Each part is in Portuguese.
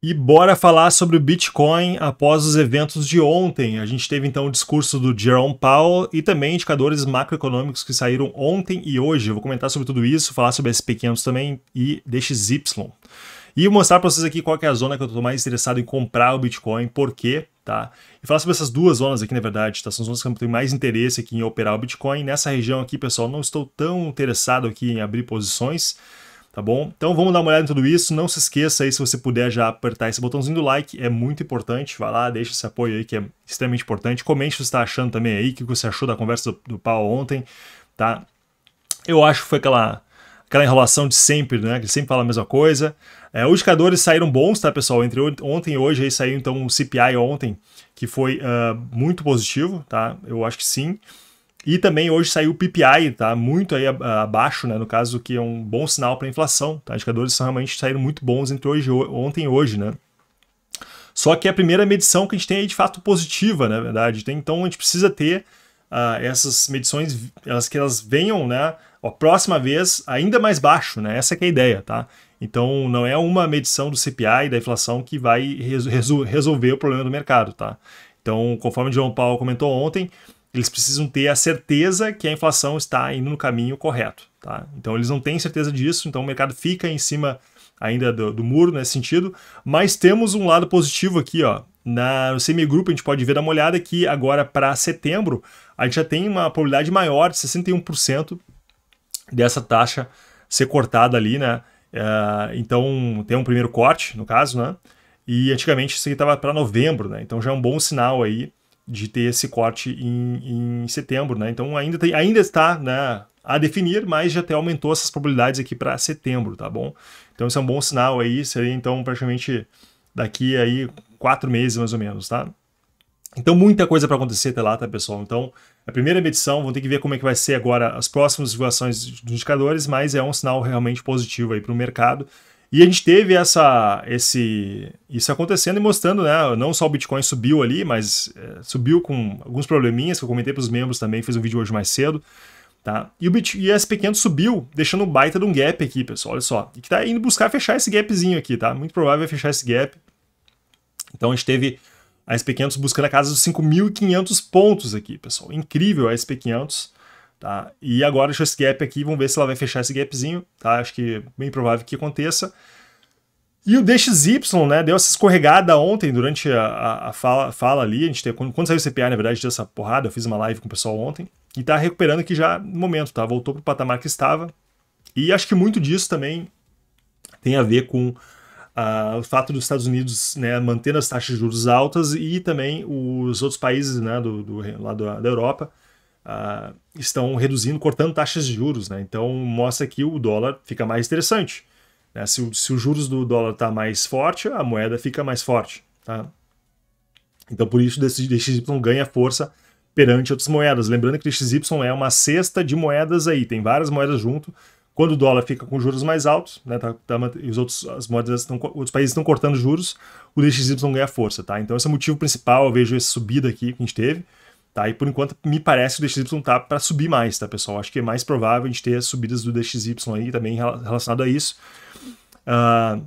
E bora falar sobre o Bitcoin após os eventos de ontem. A gente teve então o discurso do Jerome Powell e também indicadores macroeconômicos que saíram ontem e hoje. Eu vou comentar sobre tudo isso, falar sobre SP500 também e DXY. E mostrar para vocês aqui qual é a zona que eu estou mais interessado em comprar o Bitcoin, por quê, tá? E falar sobre essas duas zonas aqui, na verdade, tá? São zonas que eu tenho mais interesse aqui em operar o Bitcoin. Nessa região aqui, pessoal, não estou tão interessado aqui em abrir posições tá bom? Então vamos dar uma olhada em tudo isso. Não se esqueça aí, se você puder já apertar esse botãozinho do like, é muito importante. Vai lá, deixa esse apoio aí que é extremamente importante. Comente o que você está achando também aí, o que você achou da conversa do, do Paulo ontem, tá? Eu acho que foi aquela, aquela enrolação de sempre, né? Que ele sempre fala a mesma coisa. É, os indicadores saíram bons, tá, pessoal? Entre ontem e hoje aí saiu então o um CPI ontem, que foi uh, muito positivo, tá? Eu acho que sim. E também hoje saiu o PPI, tá muito aí abaixo, né, no caso, que é um bom sinal para a inflação. Tá? Indicadores são realmente saíram muito bons entre hoje, ontem e hoje, né? Só que é a primeira medição que a gente tem aí de fato positiva, né, na né, verdade. Então a gente precisa ter uh, essas medições, elas que elas venham, né, a próxima vez ainda mais baixo, né? Essa é a ideia, tá? Então não é uma medição do CPI e da inflação que vai resol resolver o problema do mercado, tá? Então, conforme o João Paulo comentou ontem, eles precisam ter a certeza que a inflação está indo no caminho correto. Tá? Então eles não têm certeza disso, então o mercado fica em cima ainda do, do muro nesse sentido, mas temos um lado positivo aqui, ó. Na, no semigrupo a gente pode ver dar uma olhada que agora para setembro a gente já tem uma probabilidade maior de 61% dessa taxa ser cortada ali, né? Uh, então tem um primeiro corte, no caso, né? E antigamente isso aqui estava para novembro, né? Então já é um bom sinal aí de ter esse corte em, em setembro, né? Então ainda, tem, ainda está né, a definir, mas já até aumentou essas probabilidades aqui para setembro, tá bom? Então isso é um bom sinal aí, seria então praticamente daqui aí quatro meses mais ou menos, tá? Então muita coisa para acontecer até lá, tá pessoal? Então a primeira medição, vão ter que ver como é que vai ser agora as próximas divulgações dos indicadores, mas é um sinal realmente positivo aí para o mercado e a gente teve essa, esse, isso acontecendo e mostrando, né? Não só o Bitcoin subiu ali, mas é, subiu com alguns probleminhas que eu comentei para os membros também, fiz um vídeo hoje mais cedo. Tá? E o e SP500 subiu, deixando um baita de um gap aqui, pessoal. Olha só. E que está indo buscar fechar esse gapzinho aqui, tá? Muito provável é fechar esse gap. Então a gente teve a SP500 buscando a casa dos 5.500 pontos aqui, pessoal. Incrível a SP500. Tá? E agora deixou esse gap aqui, vamos ver se ela vai fechar esse gapzinho. Tá? Acho que é bem provável que aconteça. E o DXY, né, deu essa escorregada ontem durante a, a fala, fala, ali. A gente teve, quando, quando saiu o CPI, na verdade, dessa porrada, eu fiz uma live com o pessoal ontem. E está recuperando aqui já no momento, tá? Voltou pro patamar que estava. E acho que muito disso também tem a ver com uh, o fato dos Estados Unidos né, mantendo as taxas de juros altas e também os outros países né, do, do, lá da, da Europa ah, estão reduzindo, cortando taxas de juros. Né? Então mostra que o dólar fica mais interessante. Né? Se, se os juros do dólar está mais forte, a moeda fica mais forte. Tá? Então por isso o DXY ganha força perante outras moedas. Lembrando que o DXY é uma cesta de moedas aí, tem várias moedas junto. Quando o dólar fica com juros mais altos, né, tá, tá, os outros, as moedas estão, outros países estão cortando juros, o DXY ganha força, tá? Então esse é o motivo principal, eu vejo essa subida aqui que a gente teve. Tá? E por enquanto, me parece que o DXY tá para subir mais, tá, pessoal? Acho que é mais provável a gente ter as subidas do DXY aí também relacionado a isso. Uh,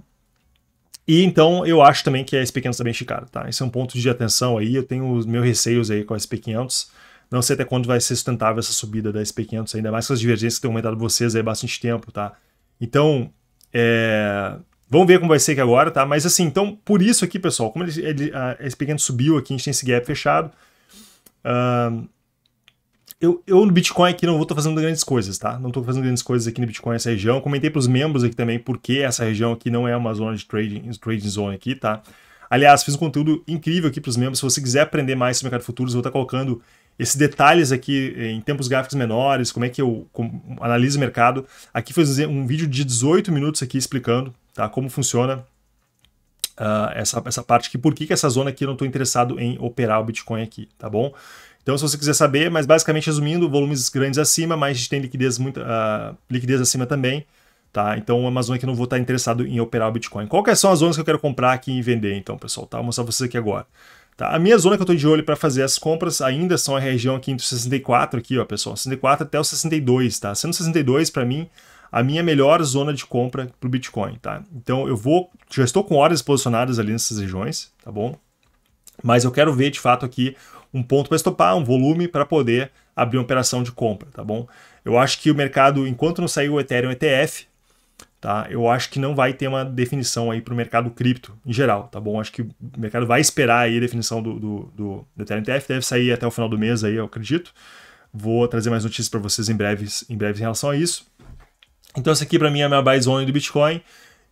e então eu acho também que a SP500 está bem esticada, tá? Esse é um ponto de atenção aí, eu tenho os meus receios aí com a SP500. Não sei até quando vai ser sustentável essa subida da SP500, ainda mais com as divergências que têm aumentado vocês aí bastante tempo, tá? Então, é... vamos ver como vai ser aqui agora, tá? Mas assim, então, por isso aqui, pessoal, como ele, ele, a SP500 subiu aqui, a gente tem esse gap fechado, Uh, eu, eu, no Bitcoin aqui não vou estar fazendo grandes coisas, tá? Não estou fazendo grandes coisas aqui no Bitcoin essa região. Comentei para os membros aqui também porque essa região aqui não é uma zona de trading, trading zone aqui, tá? Aliás, fiz um conteúdo incrível aqui para os membros. Se você quiser aprender mais sobre mercado futuros, eu vou estar tá colocando esses detalhes aqui eh, em tempos gráficos menores, como é que eu analiso o mercado. Aqui foi um vídeo de 18 minutos aqui explicando, tá? Como funciona ah, essa, essa parte aqui, por que, que essa zona aqui eu não estou interessado em operar o Bitcoin aqui, tá bom? Então, se você quiser saber, mas basicamente resumindo, volumes grandes acima, mas a gente tem liquidez, muito, uh, liquidez acima também, tá? Então, uma zona é que eu não vou estar interessado em operar o Bitcoin. Quais são as zonas que eu quero comprar aqui e vender, então, pessoal? Tá? Vou mostrar vocês aqui agora. Tá? A minha zona que eu estou de olho para fazer as compras ainda são a região aqui entre 64 aqui, ó, pessoal, 64 até o 62, tá? Sendo 62 para mim, a minha melhor zona de compra para o Bitcoin, tá? Então eu vou, já estou com horas posicionadas ali nessas regiões, tá bom? Mas eu quero ver de fato aqui um ponto para estopar, um volume para poder abrir uma operação de compra, tá bom? Eu acho que o mercado, enquanto não sair o Ethereum ETF, tá? Eu acho que não vai ter uma definição aí para o mercado cripto em geral, tá bom? Acho que o mercado vai esperar aí a definição do, do, do, do Ethereum ETF, deve sair até o final do mês aí, eu acredito. Vou trazer mais notícias para vocês em breve, em breve em relação a isso. Então essa aqui para mim é a minha buy zone do Bitcoin.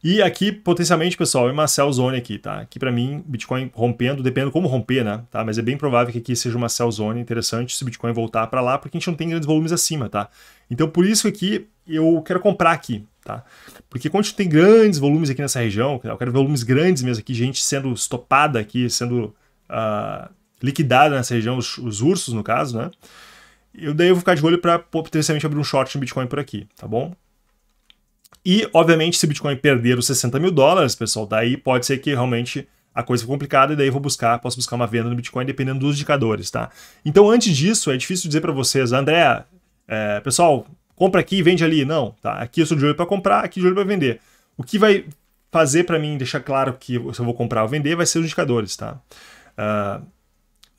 E aqui, potencialmente, pessoal, é uma sell zone aqui, tá? Aqui para mim, Bitcoin rompendo, dependendo como romper, né? Tá? Mas é bem provável que aqui seja uma sell zone interessante se o Bitcoin voltar para lá, porque a gente não tem grandes volumes acima, tá? Então por isso aqui eu quero comprar aqui, tá? Porque quando a gente tem grandes volumes aqui nessa região, eu quero volumes grandes mesmo aqui, gente sendo estopada aqui, sendo uh, liquidada nessa região, os, os ursos no caso, né? Eu daí eu vou ficar de olho para potencialmente abrir um short no Bitcoin por aqui, tá bom? E, obviamente, se o Bitcoin perder os 60 mil dólares, pessoal, daí pode ser que realmente a coisa fica complicada e daí eu vou buscar, posso buscar uma venda no Bitcoin dependendo dos indicadores, tá? Então, antes disso, é difícil dizer para vocês, André, é, pessoal, compra aqui e vende ali. Não, tá? Aqui eu sou de olho para comprar, aqui de olho para vender. O que vai fazer para mim deixar claro que se eu vou comprar ou vender vai ser os indicadores, tá? Uh,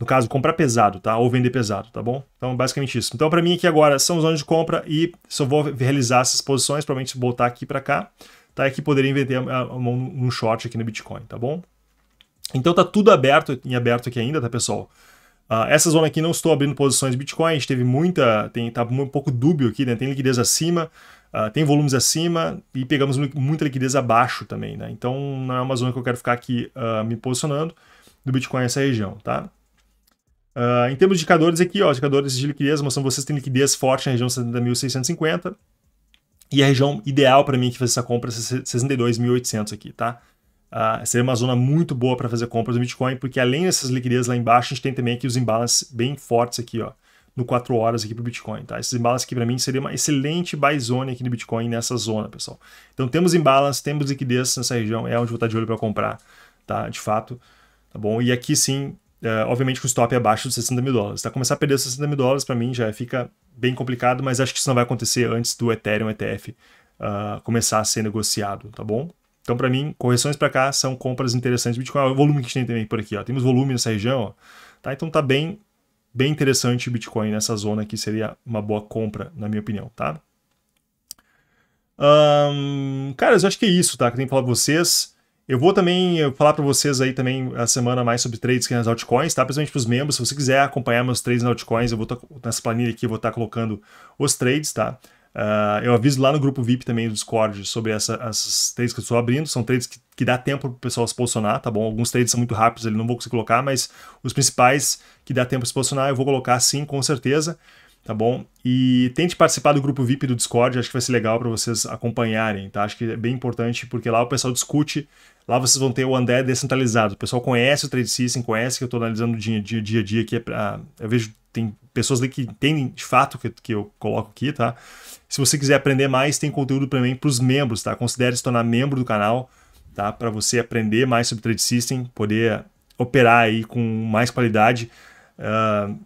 no caso, comprar pesado, tá? Ou vender pesado, tá bom? Então, basicamente isso. Então, para mim aqui agora são os zonas de compra e só vou realizar essas posições, provavelmente botar aqui para cá, tá? E que poderia vender um short aqui no Bitcoin, tá bom? Então, tá tudo aberto, em aberto aqui ainda, tá, pessoal? Uh, essa zona aqui não estou abrindo posições de Bitcoin, a gente teve muita, tem, tá um pouco dúbio aqui, né? Tem liquidez acima, uh, tem volumes acima e pegamos muita liquidez abaixo também, né? Então, não é uma zona que eu quero ficar aqui uh, me posicionando do Bitcoin nessa região, tá? Uh, em termos de indicadores aqui, ó, indicadores de liquidez, mostrando vocês têm liquidez forte na região 70.650 e a região ideal para mim que fazer essa compra é 62.800 aqui, tá? Uh, seria uma zona muito boa para fazer compras no Bitcoin, porque além dessas liquidez lá embaixo, a gente tem também aqui os imbalances bem fortes aqui, ó, no 4 horas aqui para o Bitcoin, tá? Esses imbalances aqui para mim seria uma excelente buy zone aqui no Bitcoin nessa zona, pessoal. Então temos imbalance, temos liquidez nessa região, é onde vou estar de olho para comprar, tá? De fato, tá bom? E aqui sim, Uh, obviamente com o stop é abaixo dos 60 mil dólares. Tá? Começar a perder os 60 mil dólares para mim já fica bem complicado, mas acho que isso não vai acontecer antes do Ethereum ETF uh, ah, começar a ser negociado, tá bom? Então, para mim, correções para cá são compras interessantes. Bitcoin, o volume que a gente tem também por aqui, ó. temos volume nessa região, ó, tá? então tá bem, bem interessante o Bitcoin nessa zona aqui, seria uma boa compra, na minha opinião, tá? Um, cara, eu acho que é isso, tá? Que eu tenho que falar pra vocês. Eu vou também falar para vocês aí também a semana mais sobre trades aqui nas altcoins, tá? Principalmente para os membros, se você quiser acompanhar meus trades nas altcoins, eu vou tá, nessa planilha aqui, eu vou estar tá colocando os trades, tá? Uh, eu aviso lá no grupo VIP também do Discord sobre essa, essas trades que eu estou abrindo. São trades que, que dá tempo para o pessoal se posicionar, tá bom? Alguns trades são muito rápidos, ele não vou conseguir colocar, mas os principais que dá tempo para se posicionar eu vou colocar sim, com certeza tá bom? E tente participar do grupo VIP do Discord, acho que vai ser legal para vocês acompanharem, tá? Acho que é bem importante, porque lá o pessoal discute, lá vocês vão ter o André descentralizado. O pessoal conhece o Trade System, conhece que eu estou analisando dia, dia, dia a dia aqui. Ah, eu vejo, tem pessoas ali que entendem de fato que, que eu coloco aqui, tá? Se você quiser aprender mais, tem conteúdo também para os membros, tá? Considere se tornar membro do canal, tá? Para você aprender mais sobre Trade System, poder operar aí com mais qualidade. Uh,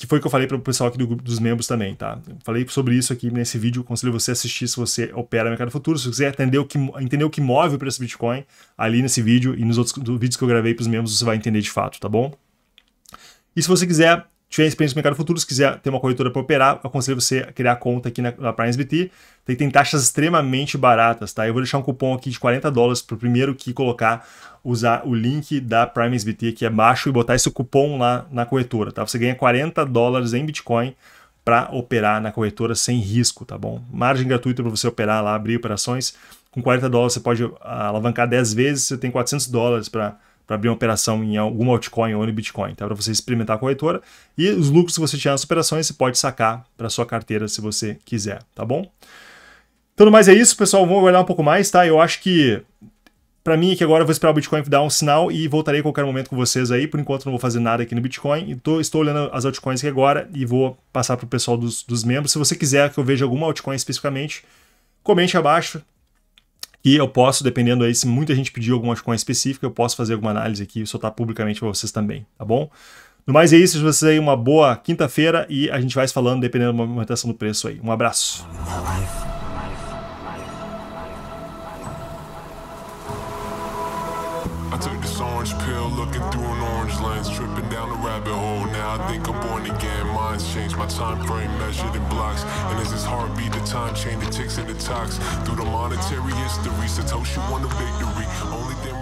que foi o que eu falei para o pessoal aqui do grupo dos membros também, tá? Eu falei sobre isso aqui nesse vídeo, conselho você assistir se você opera no mercado futuro, se você quiser entender o que, entender o que move o preço do Bitcoin, ali nesse vídeo e nos outros vídeos que eu gravei para os membros, você vai entender de fato, tá bom? E se você quiser tiver experiência no mercado futuro, se quiser ter uma corretora para operar, aconselho você a criar conta aqui na, na PrimeSBT. Tem, tem taxas extremamente baratas, tá? Eu vou deixar um cupom aqui de 40 dólares para o primeiro que colocar, usar o link da PrimeSBT, aqui é baixo, e botar esse cupom lá na corretora, tá? Você ganha 40 dólares em Bitcoin para operar na corretora sem risco, tá bom? Margem gratuita para você operar lá, abrir operações. Com 40 dólares você pode alavancar 10 vezes, você tem 400 dólares para para abrir uma operação em alguma altcoin ou no Bitcoin, tá? Para você experimentar a corretora. E os lucros que você tinha nas operações, você pode sacar para sua carteira se você quiser, tá bom? Tudo então, mais é isso, pessoal. Vamos olhar um pouco mais, tá? Eu acho que para mim é que agora eu vou esperar o Bitcoin dar um sinal e voltarei a qualquer momento com vocês aí. Por enquanto não vou fazer nada aqui no Bitcoin. Tô, estou olhando as altcoins aqui agora e vou passar para o pessoal dos, dos membros. Se você quiser que eu veja alguma altcoin especificamente, comente abaixo, e eu posso, dependendo aí, se muita gente pedir alguma coisa específica, eu posso fazer alguma análise aqui e soltar publicamente para vocês também, tá bom? No mais é isso, vocês aí uma boa quinta-feira e a gente vai se falando dependendo da movimentação do preço aí. Um abraço. I took this orange pill, looking through an orange lens, tripping down the rabbit hole. Now I think I'm born again. Minds changed, my time frame measured in blocks. And as his heartbeat, the time chain, the ticks and the tocks. Through the monetary history, Satoshi won the victory. Only then